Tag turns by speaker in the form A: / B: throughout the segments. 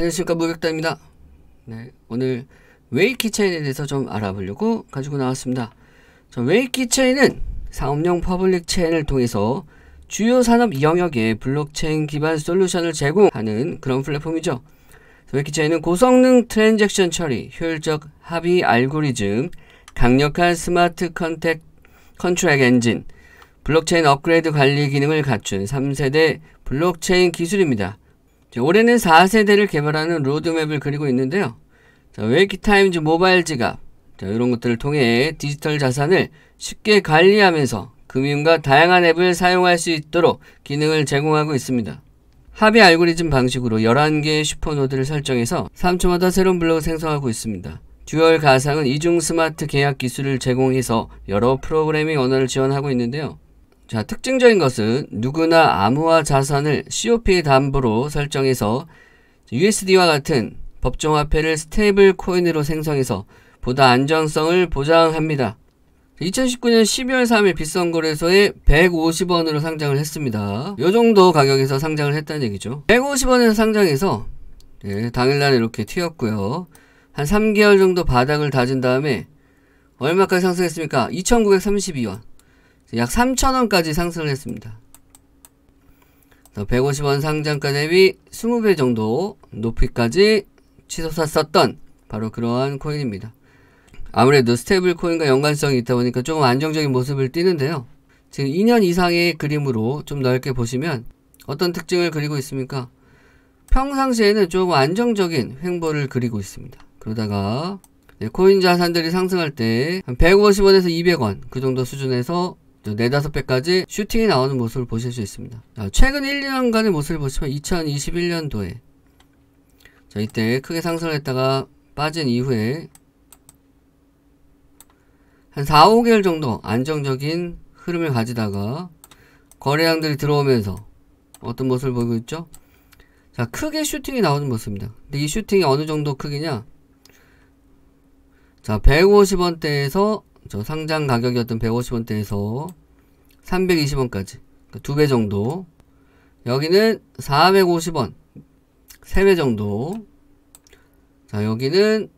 A: 안녕하십니까 무백다입니다. 네, 오늘 웨이 키체인에 대해서 좀 알아보려고 가지고 나왔습니다. 웨이 키체인은 상업용 퍼블릭 체인을 통해서 주요 산업 영역에 블록체인 기반 솔루션을 제공하는 그런 플랫폼이죠. 웨이 키체인은 고성능 트랜잭션 처리, 효율적 합의 알고리즘, 강력한 스마트 컨택 컨트랙 엔진, 블록체인 업그레이드 관리 기능을 갖춘 3세대 블록체인 기술입니다. 자, 올해는 4세대를 개발하는 로드맵을 그리고 있는데요. 자, 웨이키타임즈 모바일 지갑 자, 이런 것들을 통해 디지털 자산을 쉽게 관리하면서 금융과 다양한 앱을 사용할 수 있도록 기능을 제공하고 있습니다. 합의 알고리즘 방식으로 11개의 슈퍼노드를 설정해서 3초마다 새로운 블록을 생성하고 있습니다. 듀얼 가상은 이중 스마트 계약 기술을 제공해서 여러 프로그래밍 언어를 지원하고 있는데요. 자, 특징적인 것은 누구나 암호화 자산을 COP 담보로 설정해서 USD와 같은 법정화폐를 스테이블 코인으로 생성해서 보다 안정성을 보장합니다. 2019년 12월 3일 비싼거래소에 150원으로 상장을 했습니다. 요정도 가격에서 상장을 했다는 얘기죠. 150원에서 상장해서 예, 당일날 이렇게 튀었고요. 한 3개월 정도 바닥을 다진 다음에 얼마까지 상승했습니까? 2932원. 약 3,000원까지 상승을 했습니다. 150원 상장가 대비 20배 정도 높이까지 치솟았었던 바로 그러한 코인입니다. 아무래도 스테이블 코인과 연관성이 있다 보니까 조금 안정적인 모습을 띄는데요 지금 2년 이상의 그림으로 좀 넓게 보시면 어떤 특징을 그리고 있습니까? 평상시에는 조금 안정적인 횡보를 그리고 있습니다. 그러다가 코인 자산들이 상승할 때 한 150원에서 200원 그 정도 수준에서 네다섯 배까지 슈팅이 나오는 모습을 보실 수 있습니다. 자, 아, 최근 1, 2년간의 모습을 보시면 2021년도에 자, 이때 크게 상승을 했다가 빠진 이후에 한 4, 5개월 정도 안정적인 흐름을 가지다가 거래량들이 들어오면서 어떤 모습을 보이고 있죠? 자, 크게 슈팅이 나오는 모습입니다. 근데 이 슈팅이 어느 정도 크기냐? 자, 150원대에서 그렇죠? 상장 가격이었던 150원대에서 320원까지 그러니까 두배 정도 여기는 450원 세 배 정도 자 여기는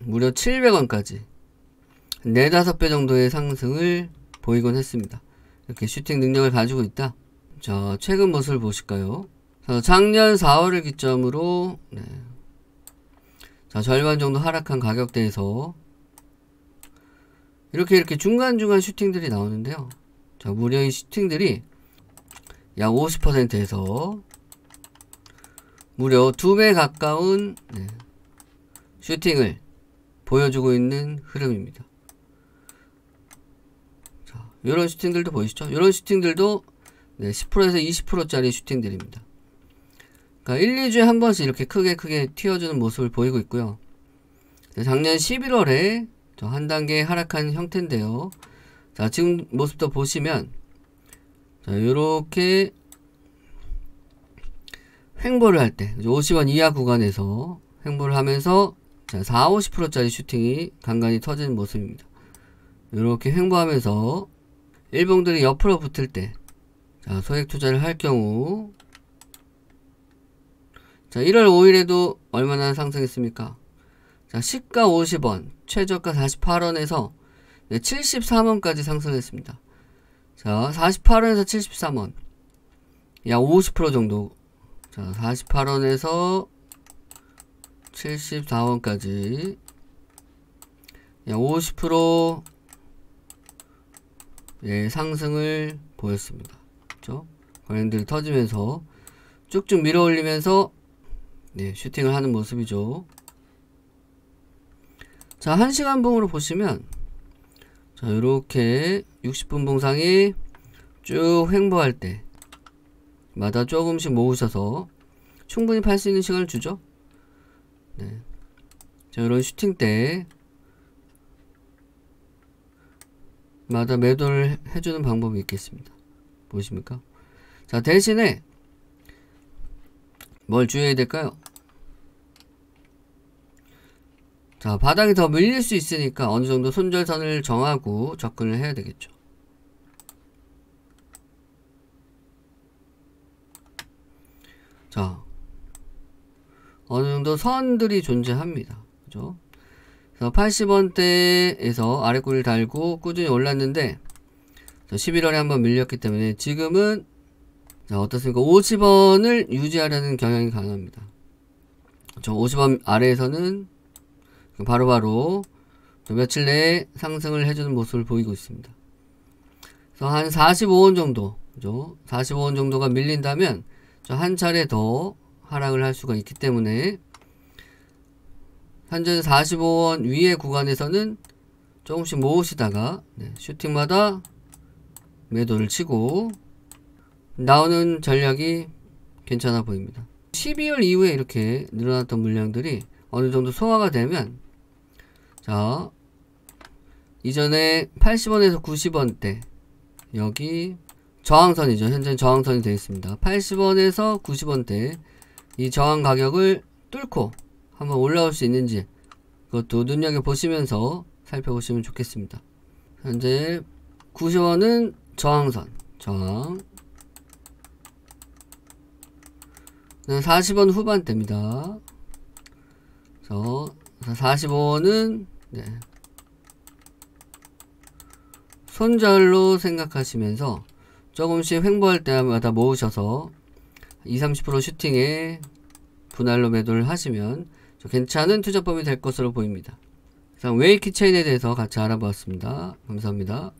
A: 무려 700원까지 4, 5배 정도의 상승을 보이곤 했습니다 이렇게 슈팅 능력을 가지고 있다 자 최근 모습을 보실까요 자, 작년 4월을 기점으로 네. 자 절반 정도 하락한 가격대에서 이렇게 이렇게 중간중간 슈팅들이 나오는데요. 자, 무려 이 슈팅들이 약 50%에서 무려 2배 가까운 네, 슈팅을 보여주고 있는 흐름입니다. 자, 이런 슈팅들도 보이시죠? 이런 슈팅들도 네, 10%에서 20%짜리 슈팅들입니다. 그러니까 1, 2주에 한 번씩 이렇게 크게 크게 튀어주는 모습을 보이고 있고요. 네, 작년 11월에 한 단계 하락한 형태인데요. 자, 지금 모습도 보시면 자, 요렇게 횡보를 할 때 50원 이하 구간에서 횡보를 하면서 자, 4, 50%짜리 슈팅이 간간히 터지는 모습입니다. 이렇게 횡보하면서 일봉들이 옆으로 붙을 때 자, 소액 투자를 할 경우 자, 1월 5일에도 얼마나 상승했습니까? 자, 시가 50원, 최저가 48원에서 네, 73원까지 상승했습니다. 자, 48원에서 73원. 약 50% 정도. 자, 48원에서 74원까지. 약 50% 예, 상승을 보였습니다. 그죠 관련들이 터지면서 쭉쭉 밀어 올리면서 네, 슈팅을 하는 모습이죠. 자, 1시간 봉으로 보시면 자, 이렇게 60분 봉상이 쭉 횡보할 때 마다 조금씩 모으셔서 충분히 팔 수 있는 시간을 주죠. 네. 자, 이런 슈팅 때 마다 매도를 해주는 방법이 있겠습니다. 보십니까? 자, 대신에 뭘 주의해야 될까요? 자, 바닥이 더 밀릴 수 있으니까 어느 정도 손절선을 정하고 접근을 해야 되겠죠. 자, 어느 정도 선들이 존재합니다. 그죠? 그래서 80원대에서 아래골을 달고 꾸준히 올랐는데 11월에 한번 밀렸기 때문에 지금은 자, 어떻습니까? 50원을 유지하려는 경향이 강합니다. 저 50원 아래에서는 바로바로 며칠 내에 상승을 해주는 모습을 보이고 있습니다. 그래서 한 45원 정도, 그죠? 45원 정도가 밀린다면 한 차례 더 하락을 할 수가 있기 때문에 현재 45원 위의 구간에서는 조금씩 모으시다가 네, 슈팅마다 매도를 치고 나오는 전략이 괜찮아 보입니다. 12월 이후에 이렇게 늘어났던 물량들이 어느 정도 소화가 되면 자, 어? 이전에 80원에서 90원대 여기 저항선이죠. 현재는 저항선이 되어 있습니다. 80원에서 90원대 이 저항 가격을 뚫고 한번 올라올 수 있는지 그것도 눈여겨보시면서 살펴보시면 좋겠습니다. 현재 90원은 저항선, 저항 40원 후반대입니다. 그 45원은 네. 손절로 생각하시면서 조금씩 횡보할 때마다 모으셔서 20, 30% 슈팅에 분할로 매도를 하시면 괜찮은 투자법이 될 것으로 보입니다. 이상 웨이키 체인에 대해서 같이 알아보았습니다. 감사합니다.